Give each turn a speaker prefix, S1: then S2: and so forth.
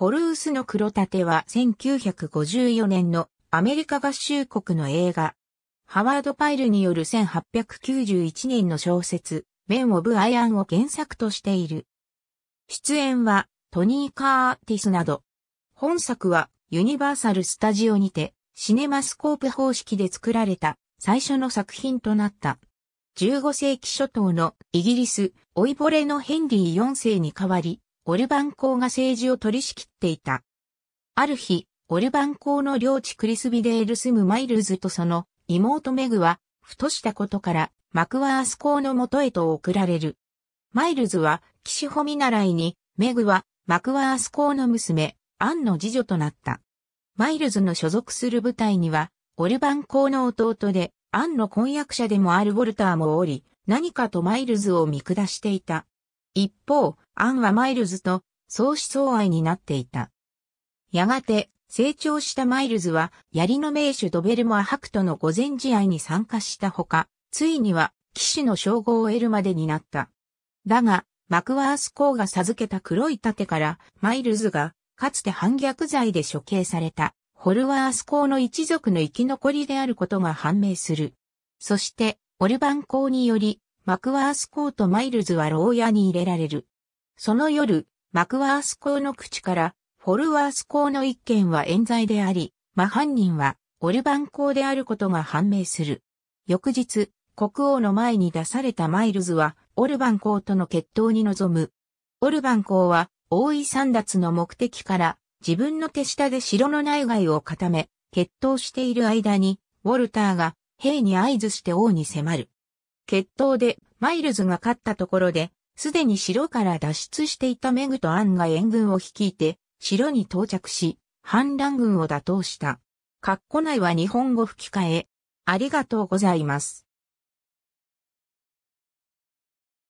S1: ホルースの黒盾は1954年のアメリカ合衆国の映画。ハワード・パイルによる1891年の小説、メン・オブ・アイアンを原作としている。出演はトニー・カーティスなど。本作はユニバーサル・スタジオにてシネマスコープ方式で作られた最初の作品となった。15世紀初頭のイギリス、老いぼれのヘンリー4世に代わり、オルバン公が政治を取り仕切っていた。ある日、オルバン公の領地クリスビデール住むマイルズとその妹メグは、ふとしたことからマクワース公の元へと送られる。マイルズは岸穂見習いに、メグはマクワース公の娘、アンの次女となった。マイルズの所属する部隊には、オルバン公の弟で、アンの婚約者でもあるウォルターもおり、何かとマイルズを見下していた。一方、アンはマイルズと相思相愛になっていた。やがて、成長したマイルズは、槍の名手ドベルモアハクとの御前試合に参加したほか、ついには、騎士の称号を得るまでになった。だが、マクワース公が授けた黒い盾から、マイルズが、かつて反逆罪で処刑された、ホルワース公の一族の生き残りであることが判明する。そして、オルバン公により、マクワース公とマイルズは牢屋に入れられる。その夜、マクワース公の口から、フォルワース公の一件は冤罪であり、真犯人はオルバン公であることが判明する。翌日、国王の前に出されたマイルズは、オルバン公との決闘に臨む。オルバン公は、王位三奪の目的から、自分の手下で城の内外を固め、決闘している間に、ウォルターが、兵に合図して王に迫る。決闘でマイルズが勝ったところで、すでに城から脱出していたメグとアンが援軍を率いて、城に到着し、反乱軍を打倒した。括弧内は日本語吹き替え。ありがとうございます。